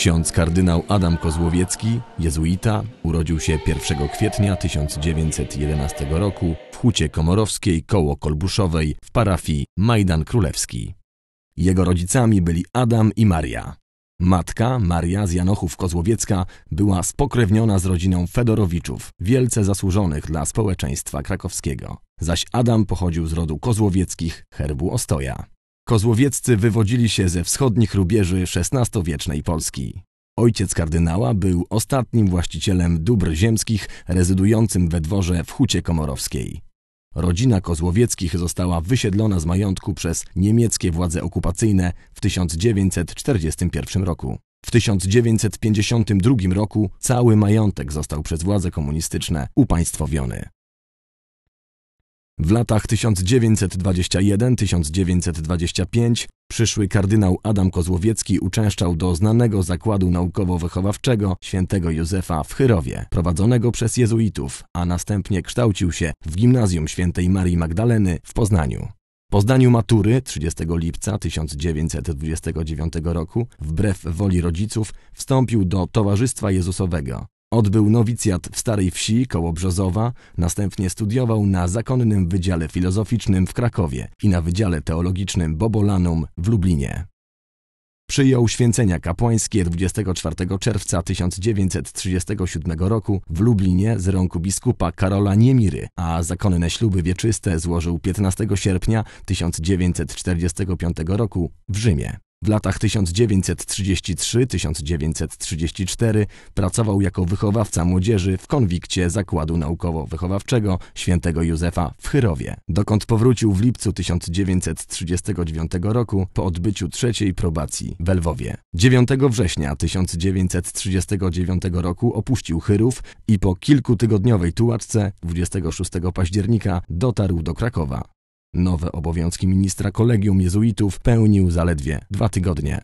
Ksiądz kardynał Adam Kozłowiecki, jezuita, urodził się 1 kwietnia 1911 roku w Hucie Komorowskiej koło Kolbuszowej w parafii Majdan Królewski. Jego rodzicami byli Adam i Maria. Matka, Maria z Janochów Kozłowiecka, była spokrewniona z rodziną Fedorowiczów, wielce zasłużonych dla społeczeństwa krakowskiego, zaś Adam pochodził z rodu Kozłowieckich herbu Ostoja. Kozłowieccy wywodzili się ze wschodnich rubieży XVI-wiecznej Polski. Ojciec kardynała był ostatnim właścicielem dóbr ziemskich rezydującym we dworze w Hucie Komorowskiej. Rodzina Kozłowieckich została wysiedlona z majątku przez niemieckie władze okupacyjne w 1941 roku. W 1952 roku cały majątek został przez władze komunistyczne upaństwowiony. W latach 1921-1925 przyszły kardynał Adam Kozłowiecki uczęszczał do znanego zakładu naukowo-wychowawczego świętego Józefa w Chyrowie, prowadzonego przez jezuitów, a następnie kształcił się w gimnazjum świętej Marii Magdaleny w Poznaniu. Po zdaniu matury 30 lipca 1929 roku, wbrew woli rodziców, wstąpił do Towarzystwa Jezusowego, Odbył nowicjat w Starej Wsi koło Brzozowa, następnie studiował na Zakonnym Wydziale Filozoficznym w Krakowie i na Wydziale Teologicznym Bobolanum w Lublinie. Przyjął święcenia kapłańskie 24 czerwca 1937 roku w Lublinie z rąk biskupa Karola Niemiry, a zakonne śluby wieczyste złożył 15 sierpnia 1945 roku w Rzymie. W latach 1933-1934 pracował jako wychowawca młodzieży w konwikcie Zakładu Naukowo-Wychowawczego Świętego Józefa w Chyrowie, dokąd powrócił w lipcu 1939 roku po odbyciu trzeciej probacji w Lwowie. 9 września 1939 roku opuścił Chyrów i po kilkutygodniowej tułaczce 26 października dotarł do Krakowa. Nowe obowiązki ministra kolegium jezuitów pełnił zaledwie dwa tygodnie.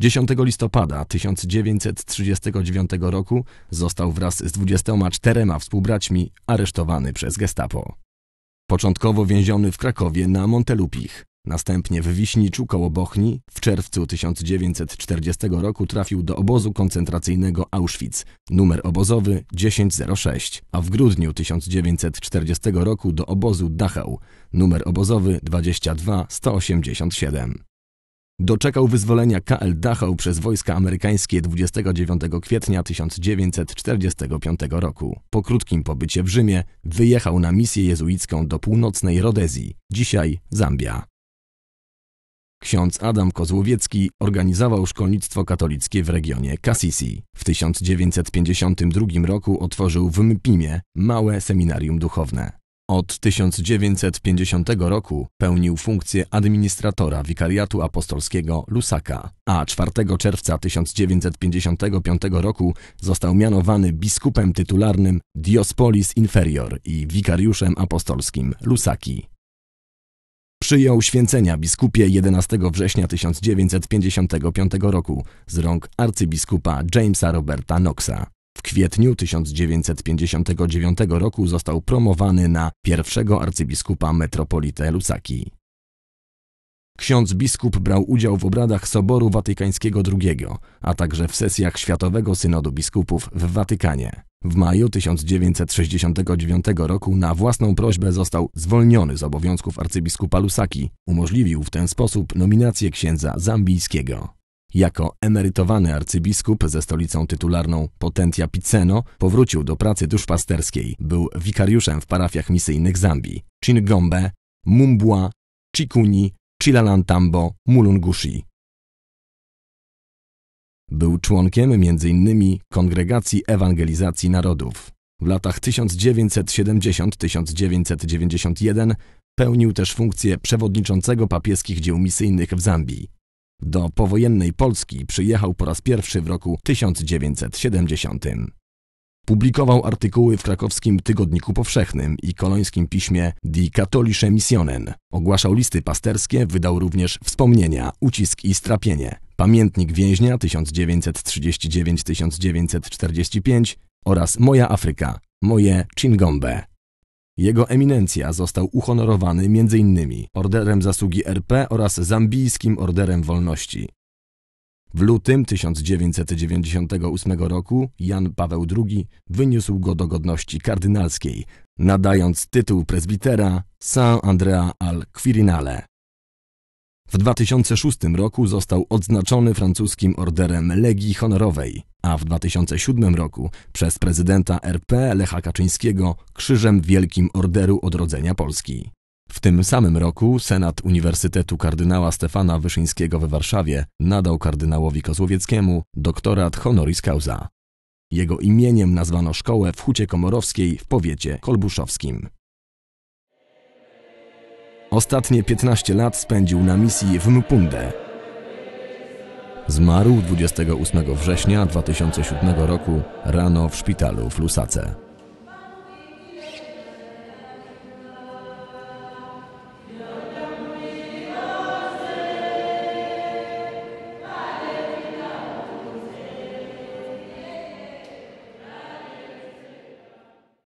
10 listopada 1939 roku został wraz z 24 współbraćmi aresztowany przez gestapo. Początkowo więziony w Krakowie na Montelupich. Następnie w Wiśniczu koło Bochni w czerwcu 1940 roku trafił do obozu koncentracyjnego Auschwitz, numer obozowy 1006, a w grudniu 1940 roku do obozu Dachau, numer obozowy 22187. Doczekał wyzwolenia KL Dachau przez wojska amerykańskie 29 kwietnia 1945 roku. Po krótkim pobycie w Rzymie wyjechał na misję jezuicką do północnej Rodezji, dzisiaj Zambia. Ksiądz Adam Kozłowiecki organizował szkolnictwo katolickie w regionie Cassisi. W 1952 roku otworzył w Mpimie małe seminarium duchowne. Od 1950 roku pełnił funkcję administratora wikariatu apostolskiego Lusaka, a 4 czerwca 1955 roku został mianowany biskupem tytularnym Diospolis Inferior i wikariuszem apostolskim Lusaki przyjął święcenia biskupie 11 września 1955 roku z rąk arcybiskupa Jamesa Roberta Knoxa. W kwietniu 1959 roku został promowany na pierwszego arcybiskupa metropolitę Lusaki. Ksiądz biskup brał udział w obradach Soboru Watykańskiego II, a także w sesjach Światowego Synodu Biskupów w Watykanie. W maju 1969 roku na własną prośbę został zwolniony z obowiązków arcybiskupa Lusaki. Umożliwił w ten sposób nominację księdza zambijskiego. Jako emerytowany arcybiskup ze stolicą tytularną Potentia Piceno powrócił do pracy duszpasterskiej. Był wikariuszem w parafiach misyjnych Zambii. Chingombe, Mumbwa, Chikuni, Chilalantambo, Mulungushi. Był członkiem m.in. Kongregacji Ewangelizacji Narodów. W latach 1970-1991 pełnił też funkcję przewodniczącego papieskich dzieł misyjnych w Zambii. Do powojennej Polski przyjechał po raz pierwszy w roku 1970. Publikował artykuły w krakowskim Tygodniku Powszechnym i kolońskim piśmie Die Katholische Missionen. Ogłaszał listy pasterskie, wydał również wspomnienia, ucisk i strapienie. Pamiętnik więźnia 1939-1945 oraz Moja Afryka, moje Chingombe. Jego eminencja został uhonorowany m.in. Orderem Zasługi RP oraz Zambijskim Orderem Wolności. W lutym 1998 roku Jan Paweł II wyniósł go do godności kardynalskiej, nadając tytuł prezbitera San Andrea al Quirinale. W 2006 roku został odznaczony francuskim orderem Legii Honorowej, a w 2007 roku przez prezydenta RP Lecha Kaczyńskiego Krzyżem Wielkim Orderu Odrodzenia Polski. W tym samym roku Senat Uniwersytetu Kardynała Stefana Wyszyńskiego we Warszawie nadał kardynałowi Kozłowieckiemu doktorat honoris causa. Jego imieniem nazwano szkołę w Hucie Komorowskiej w powiecie kolbuszowskim. Ostatnie 15 lat spędził na misji w Mpunde. Zmarł 28 września 2007 roku rano w szpitalu w Lusace.